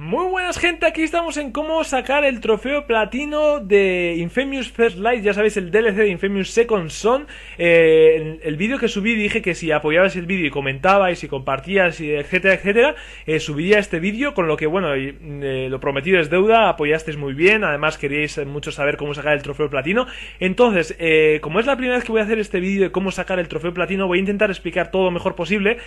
Muy buenas gente, aquí estamos en cómo sacar el trofeo platino de Infamous First Light, ya sabéis el DLC de Infamous Second Son, eh, el, vídeo que subí dije que si apoyabas el vídeo y comentabais y compartías y etcétera, etcétera, eh, subiría este vídeo, con lo que bueno, eh, lo prometido es deuda, apoyasteis muy bien, además queríais mucho saber cómo sacar el trofeo platino, entonces como es la primera vez que voy a hacer este vídeo de cómo sacar el trofeo platino, voy a intentar explicar todo lo mejor posible,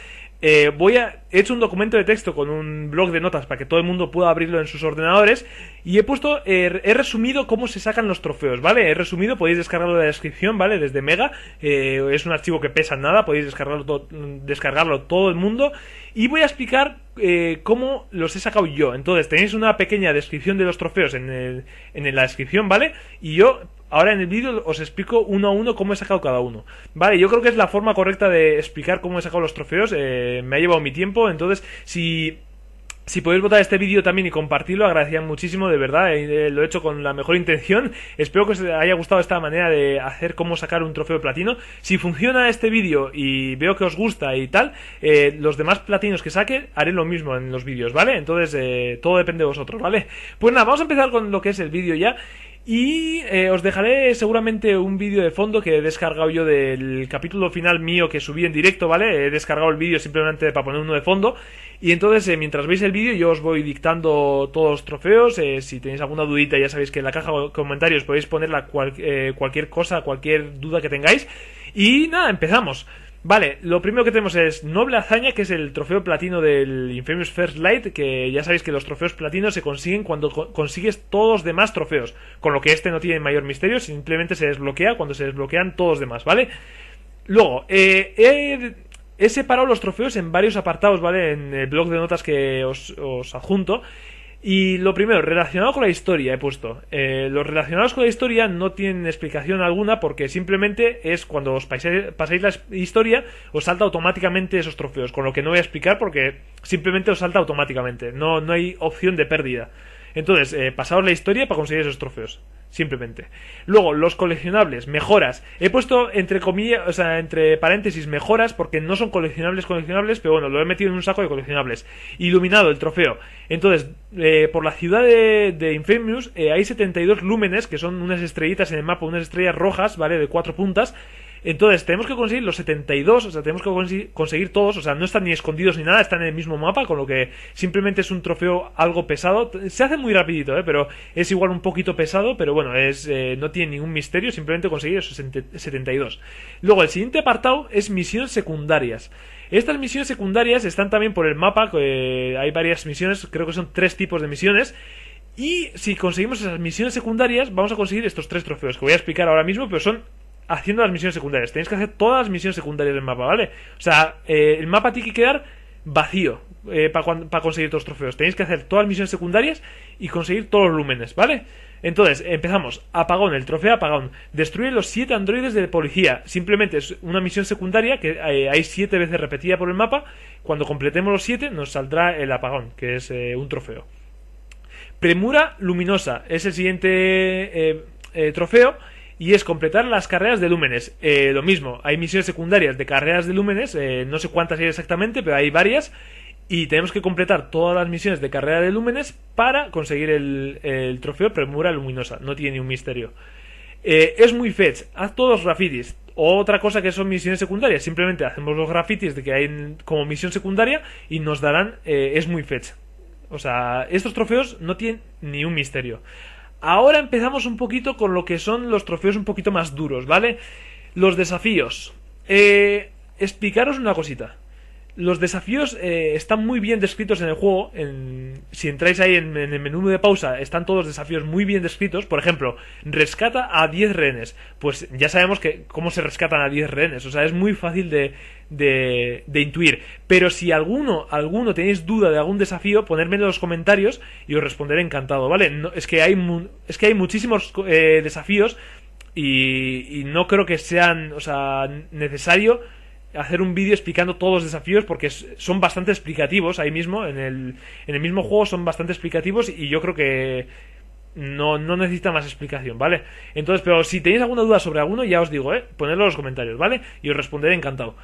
eh, voy a, he hecho un documento de texto con un blog de notas para que todo el mundo pueda abrirlo en sus ordenadores y he puesto, er, he resumido cómo se sacan los trofeos, ¿vale? He resumido, podéis descargarlo en la descripción, ¿vale? Desde Mega, eh, es un archivo que pesa nada, podéis descargarlo, todo, descargarlo todo el mundo y voy a explicar eh, cómo los he sacado yo. Entonces, tenéis una pequeña descripción de los trofeos en, en la descripción, ¿vale? Y yo Ahora en el vídeo os explico uno a uno cómo he sacado cada uno. Vale, yo creo que es la forma correcta de explicar cómo he sacado los trofeos. Eh, me ha llevado mi tiempo, entonces si podéis votar este vídeo también y compartirlo, agradecería muchísimo, de verdad, eh, eh, lo he hecho con la mejor intención. Espero que os haya gustado esta manera de hacer cómo sacar un trofeo de platino. Si funciona este vídeo y veo que os gusta y tal, los demás platinos que saque haré lo mismo en los vídeos, ¿vale? Entonces, todo depende de vosotros, ¿vale? Pues nada, vamos a empezar con lo que es el vídeo ya. Y eh, os dejaré seguramente un vídeo de fondo que he descargado yo del capítulo final mío que subí en directo, ¿vale? He descargado el vídeo simplemente para poner uno de fondo. Y entonces, eh, mientras veis el vídeo, yo os voy dictando todos los trofeos. Eh, si tenéis alguna dudita, ya sabéis que en la caja de comentarios podéis ponerla cualquier cosa, cualquier duda que tengáis. Y nada, empezamos. Vale, lo primero que tenemos es Noble Hazaña, que es el trofeo platino del Infamous First Light, que ya sabéis que los trofeos platinos se consiguen cuando consigues todos los demás trofeos, con lo que este no tiene mayor misterio, simplemente se desbloquea cuando se desbloquean todos los demás, ¿vale? Luego, eh, he, separado los trofeos en varios apartados, ¿vale? En el blog de notas que os, os adjunto. Y lo primero, relacionado con la historia, he puesto. Eh, los relacionados con la historia no tienen explicación alguna porque simplemente es cuando os pasáis, la historia, os salta automáticamente esos trofeos. Con lo que no voy a explicar porque simplemente os salta automáticamente. no hay opción de pérdida. Entonces, eh, la historia para conseguir esos trofeos. Simplemente. Luego, los coleccionables, mejoras. He puesto entre comillas, o sea, entre paréntesis, mejoras, porque no son coleccionables, coleccionables, pero bueno, lo he metido en un saco de coleccionables. Iluminado el trofeo. Entonces, eh, por la ciudad de, de Infamous eh, hay 72 lúmenes, que son unas estrellitas en el mapa, unas estrellas rojas, ¿vale? De cuatro puntas entonces, tenemos que conseguir los 72, o sea, tenemos que conseguir todos, o sea, no están ni escondidos ni nada, están en el mismo mapa, con lo que simplemente es un trofeo algo pesado. Se hace muy rapidito, ¿eh? pero es igual un poquito pesado, pero bueno, es, eh, no tiene ningún misterio, simplemente conseguir esos 72. Luego, el siguiente apartado es misiones secundarias. Estas misiones secundarias están también por el mapa, eh, hay varias misiones, creo que son tres tipos de misiones. Y si conseguimos esas misiones secundarias, vamos a conseguir estos tres trofeos que voy a explicar ahora mismo, pero son haciendo las misiones secundarias. Tenéis que hacer todas las misiones secundarias del mapa, ¿vale? O sea, eh, el mapa tiene que quedar vacío eh, para conseguir todos los trofeos. Tenéis que hacer todas las misiones secundarias y conseguir todos los lúmenes ¿vale? Entonces, empezamos. Apagón, el trofeo apagón. Destruye los 7 androides de policía. Simplemente es una misión secundaria que eh, hay siete veces repetida por el mapa. Cuando completemos los 7 nos saldrá el apagón, que es un trofeo. Premura luminosa es el siguiente trofeo y es completar las carreras de lúmenes. Eh, lo mismo, hay misiones secundarias de carreras de lúmenes, eh, no sé cuántas hay exactamente, pero hay varias. Y tenemos que completar todas las misiones de carrera de lúmenes para conseguir el, trofeo Premura Luminosa. No tiene ni un misterio. Eh, es muy fetch. Haz todos los grafitis. Otra cosa que son misiones secundarias. Simplemente hacemos los grafitis de que hay como misión secundaria y nos darán. es muy fetch. O sea, estos trofeos no tienen ni un misterio. Ahora empezamos un poquito con lo que son los trofeos un poquito más duros, ¿vale? Los desafíos. Eh, explicaros una cosita. Los desafíos eh, están muy bien descritos en el juego. En, si entráis ahí en, el menú de pausa, están todos los desafíos muy bien descritos. Por ejemplo, rescata a 10 rehenes. Pues ya sabemos que cómo se rescatan a 10 rehenes. O sea, es muy fácil de, de, intuir. Pero si alguno, alguno tenéis duda de algún desafío, ponedmelo en los comentarios y os responderé encantado, ¿vale? es, que hay, es que hay muchísimos eh, desafíos y, y no creo que sean, o sea, necesario hacer un vídeo explicando todos los desafíos porque son bastante explicativos ahí mismo, en el, en el mismo juego son bastante explicativos y yo creo que no, no necesita más explicación, ¿vale? Entonces, pero si tenéis alguna duda sobre alguno, ya os digo, ¿eh? Ponedlo en los comentarios, ¿vale? Y os responderé encantado.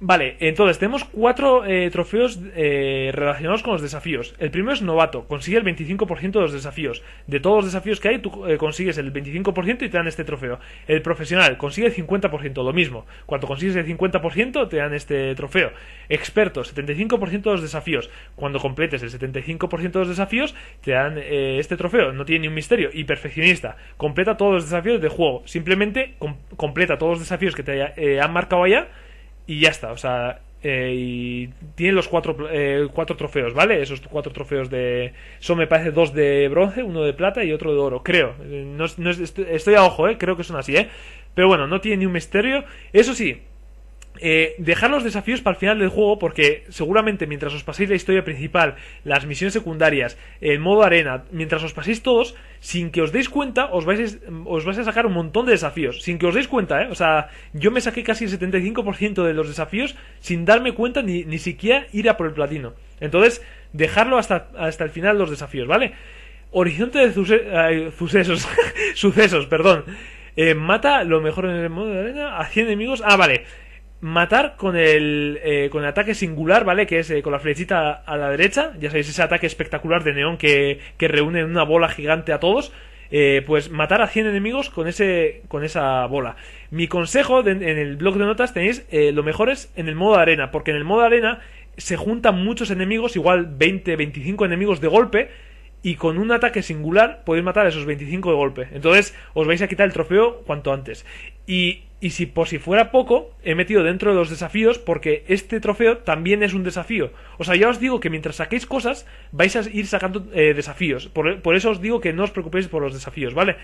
Vale, entonces tenemos cuatro eh, trofeos eh, relacionados con los desafíos. El primero es novato, consigue el 25% de los desafíos. De todos los desafíos que hay, tú eh, consigues el 25% y te dan este trofeo. El profesional consigue el 50%, lo mismo. Cuando consigues el 50% te dan este trofeo. Experto, 75% de los desafíos. Cuando completes el 75% de los desafíos te dan este trofeo. No tiene ni un misterio. Y perfeccionista, completa todos los desafíos de juego. Simplemente completa todos los desafíos que te han marcado allá y ya está, o sea, eh, y tiene los cuatro, eh, cuatro trofeos, ¿vale? Esos cuatro trofeos de... Son, me parece, dos de bronce, uno de plata y otro de oro, creo. Eh, no, no, estoy, a ojo, ¿eh? Creo que son así, ¿eh? Pero bueno, no tiene ni un misterio. Eso sí, eh, dejar los desafíos para el final del juego porque seguramente mientras os paséis la historia principal, las misiones secundarias, el modo arena, mientras os paséis todos, sin que os deis cuenta, os vais, a, os vais a sacar un montón de desafíos. Sin que os deis cuenta, ¿eh? O sea, yo me saqué casi el 75% de los desafíos sin darme cuenta ni, ni siquiera ir a por el platino. Entonces, dejarlo hasta, el final los desafíos, ¿vale? Horizonte de sucesos, sucesos, perdón. Eh, mata lo mejor en el modo de arena a 100 enemigos. Ah, vale matar con el, eh, con ataque singular, ¿vale? Que es eh, con la flechita a la derecha, ya sabéis, ese ataque espectacular de neón que, que reúne una bola gigante a todos. Eh, pues matar a 100 enemigos con, ese, con esa bola. Mi consejo en el blog de notas tenéis eh, lo mejor es en el modo arena, porque en el modo arena se juntan muchos enemigos, igual 20, 25 enemigos de golpe, y con un ataque singular podéis matar a esos 25 de golpe. Entonces os vais a quitar el trofeo cuanto antes. Y y si por si fuera poco, he metido dentro de los desafíos porque este trofeo también es un desafío. O sea, ya os digo que mientras saquéis cosas, vais a ir sacando eh, desafíos. Por, eso os digo que no os preocupéis por los desafíos, ¿vale?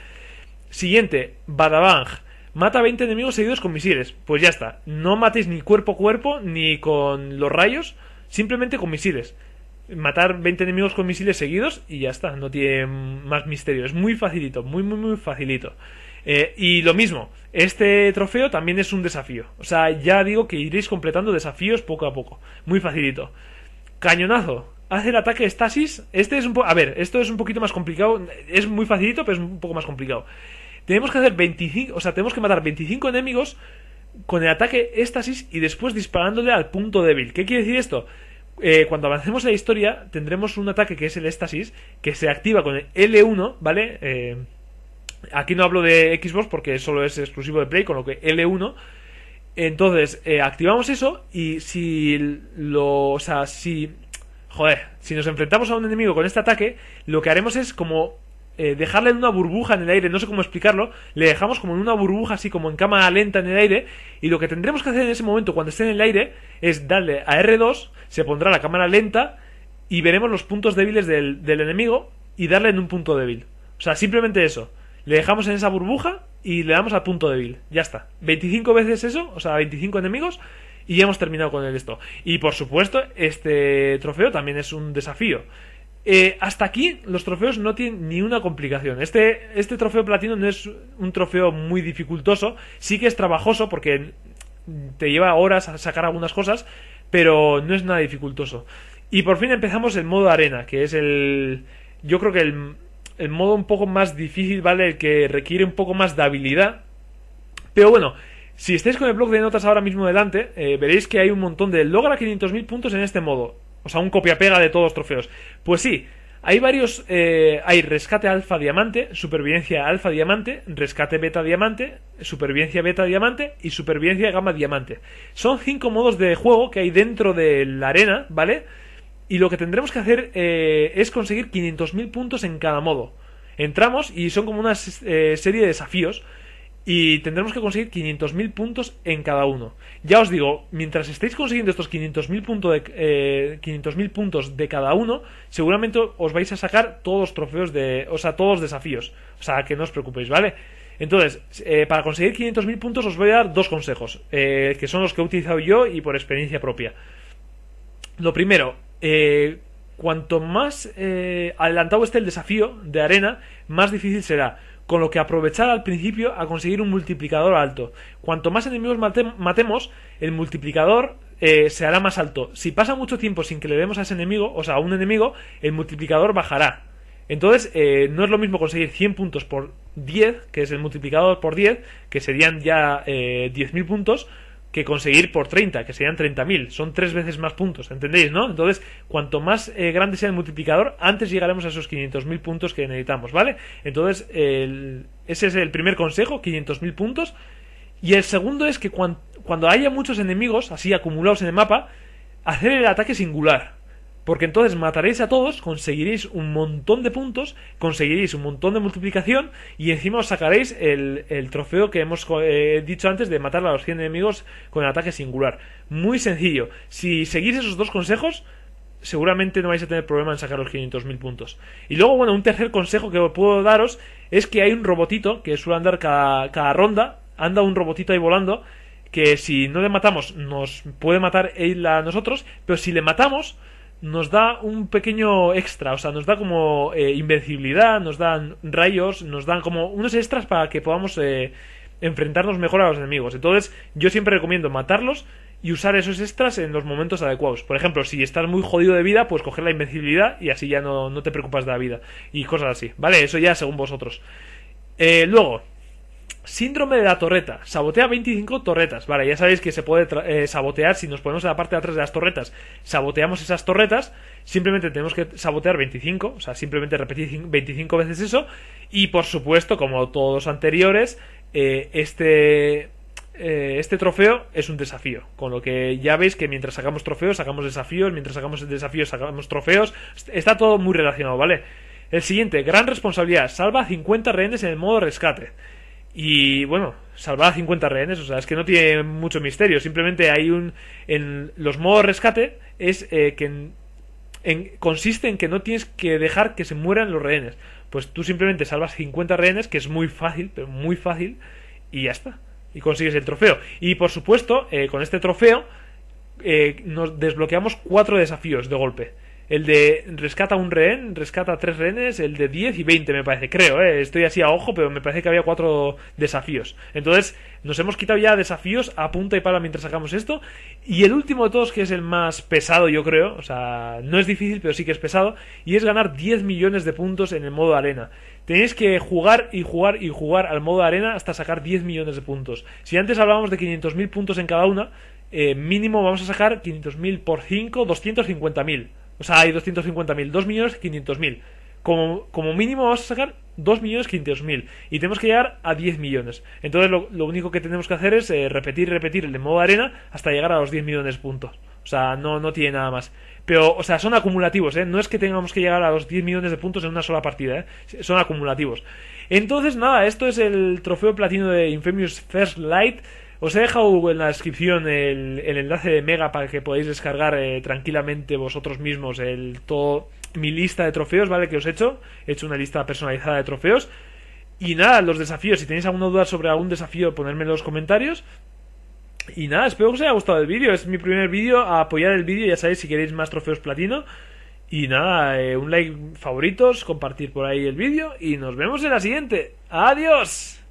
Siguiente, Badabang. Mata 20 enemigos seguidos con misiles. Pues ya está. No matéis ni cuerpo a cuerpo, ni con los rayos, simplemente con misiles. Matar 20 enemigos con misiles seguidos y ya está. No tiene más misterio. Es muy facilito, muy, muy, muy facilito. Eh, y lo mismo, este trofeo también es un desafío. O sea, ya digo que iréis completando desafíos poco a poco. Muy facilito. Cañonazo. Hace el ataque estasis. Este es un poco... A ver, esto es un poquito más complicado. Es muy facilito, pero es un poco más complicado. Tenemos que hacer 25. O sea, tenemos que matar 25 enemigos con el ataque estasis y después disparándole al punto débil. ¿Qué quiere decir esto? Eh, cuando avancemos la historia, tendremos un ataque que es el estasis que se activa con el L1, ¿vale? Eh, Aquí no hablo de Xbox porque solo es exclusivo de Play, con lo que L1. Entonces, eh, activamos eso y si lo. O sea, si. Joder, si nos enfrentamos a un enemigo con este ataque, lo que haremos es como eh, dejarle en una burbuja en el aire, no sé cómo explicarlo, le dejamos como en una burbuja así como en cámara lenta en el aire y lo que tendremos que hacer en ese momento cuando esté en el aire es darle a R2, se pondrá la cámara lenta y veremos los puntos débiles del, del enemigo y darle en un punto débil. O sea, simplemente eso. Le dejamos en esa burbuja y le damos al punto débil. Ya está. 25 veces eso, o sea, 25 enemigos y ya hemos terminado con el esto. Y por supuesto, este trofeo también es un desafío. Eh, hasta aquí los trofeos no tienen ni una complicación. Este, este trofeo platino no es un trofeo muy dificultoso, sí que es trabajoso porque te lleva horas a sacar algunas cosas, pero no es nada dificultoso. Y por fin empezamos el modo arena, que es el... Yo creo que el, el modo un poco más difícil, ¿vale? El que requiere un poco más de habilidad. Pero bueno, si estáis con el blog de notas ahora mismo delante, eh, veréis que hay un montón de logra 500.000 puntos en este modo. O sea, un copia-pega de todos los trofeos. Pues sí, hay varios, eh, hay rescate alfa diamante, supervivencia alfa diamante, rescate beta diamante, supervivencia beta diamante y supervivencia gamma diamante. Son cinco modos de juego que hay dentro de la arena, ¿vale? y lo que tendremos que hacer eh, es conseguir 500.000 puntos en cada modo. Entramos y son como una eh, serie de desafíos y tendremos que conseguir 500.000 puntos en cada uno. Ya os digo, mientras estéis consiguiendo estos 500.000 puntos, eh, 500 puntos de cada uno, seguramente os vais a sacar todos los trofeos de... o sea, todos desafíos. O sea, que no os preocupéis, ¿vale? Entonces, eh, para conseguir 500.000 puntos os voy a dar dos consejos, que son los que he utilizado yo y por experiencia propia. Lo primero, eh, cuanto más eh, adelantado esté el desafío de arena, más difícil será. Con lo que aprovechar al principio a conseguir un multiplicador alto. Cuanto más enemigos matemos, el multiplicador eh, se hará más alto. Si pasa mucho tiempo sin que le demos a ese enemigo, o sea, a un enemigo, el multiplicador bajará. Entonces, no es lo mismo conseguir 100 puntos por 10, que es el multiplicador por 10, que serían ya eh, 10.000 puntos, que conseguir por 30, que serían 30.000. Son tres veces más puntos, ¿entendéis, no? Entonces, cuanto más eh, grande sea el multiplicador, antes llegaremos a esos 500.000 puntos que necesitamos, ¿vale? Entonces, ese es el primer consejo, 500.000 puntos. Y el segundo es que cuando haya muchos enemigos, así acumulados en el mapa, hacer el ataque singular. Porque entonces mataréis a todos, conseguiréis un montón de puntos, conseguiréis un montón de multiplicación y encima os sacaréis el, trofeo que hemos eh, dicho antes de matar a los 100 enemigos con el ataque singular. Muy sencillo. Si seguís esos dos consejos, seguramente no vais a tener problema en sacar los 500.000 puntos. Y luego, bueno, un tercer consejo que puedo daros es que hay un robotito que suele andar cada, cada ronda, anda un robotito ahí volando, que si no le matamos nos puede matar él a nosotros, pero si le matamos nos da un pequeño extra, o sea, nos da como eh, invencibilidad, nos dan rayos, nos dan como unos extras para que podamos eh, enfrentarnos mejor a los enemigos. Entonces, yo siempre recomiendo matarlos y usar esos extras en los momentos adecuados. Por ejemplo, si estás muy jodido de vida, pues coger la invencibilidad y así ya no, no te preocupas de la vida y cosas así, ¿vale? Eso ya según vosotros. Eh, luego, Síndrome de la torreta. Sabotea 25 torretas. Vale, ya sabéis que se puede eh, sabotear si nos ponemos en la parte de atrás de las torretas. Saboteamos esas torretas. Simplemente tenemos que sabotear 25. O sea, simplemente repetir 25 veces eso. Y por supuesto, como todos los anteriores, eh, este, eh, este trofeo es un desafío. Con lo que ya veis que mientras sacamos trofeos, sacamos desafíos. Mientras sacamos desafíos, sacamos trofeos. Está todo muy relacionado, ¿vale? El siguiente, gran responsabilidad. Salva 50 rehenes en el modo rescate. Y bueno, salvar a 50 rehenes, o sea, es que no tiene mucho misterio. Simplemente hay un. En los modos rescate es eh, que. En, consiste en que no tienes que dejar que se mueran los rehenes. Pues tú simplemente salvas 50 rehenes, que es muy fácil, pero muy fácil, y ya está. Y consigues el trofeo. Y por supuesto, eh, con este trofeo, eh, nos desbloqueamos cuatro desafíos de golpe. El de rescata un rehén, rescata tres rehenes, el de 10 y 20 me parece, creo, ¿eh? estoy así a ojo, pero me parece que había cuatro desafíos. Entonces, nos hemos quitado ya desafíos a punta y pala mientras sacamos esto. Y el último de todos, que es el más pesado, yo creo, o sea, no es difícil, pero sí que es pesado, y es ganar 10 millones de puntos en el modo arena. Tenéis que jugar y jugar y jugar al modo arena hasta sacar 10 millones de puntos. Si antes hablábamos de 500.000 puntos en cada una, eh, mínimo vamos a sacar 500.000 por 5, 250.000. O sea, hay 250.000, 2.500.000. Como, como mínimo vamos a sacar 2.500.000 y tenemos que llegar a 10 millones. Entonces lo, único que tenemos que hacer es eh, repetir, repetir el de modo arena hasta llegar a los 10 millones de puntos. O sea, no, no tiene nada más. Pero, o sea, son acumulativos, ¿eh? No es que tengamos que llegar a los 10 millones de puntos en una sola partida, ¿eh? Son acumulativos. Entonces, nada, esto es el trofeo platino de Infamous First Light. Os he dejado en la descripción el, enlace de Mega para que podáis descargar eh, tranquilamente vosotros mismos el todo mi lista de trofeos, ¿vale? Que os he hecho. He hecho una lista personalizada de trofeos. Y nada, los desafíos. Si tenéis alguna duda sobre algún desafío, ponedme en los comentarios. Y nada, espero que os haya gustado el vídeo. Es mi primer vídeo. A Apoyar el vídeo, ya sabéis, si queréis más trofeos platino. Y nada, eh, un like favoritos, compartir por ahí el vídeo. Y nos vemos en la siguiente. ¡Adiós!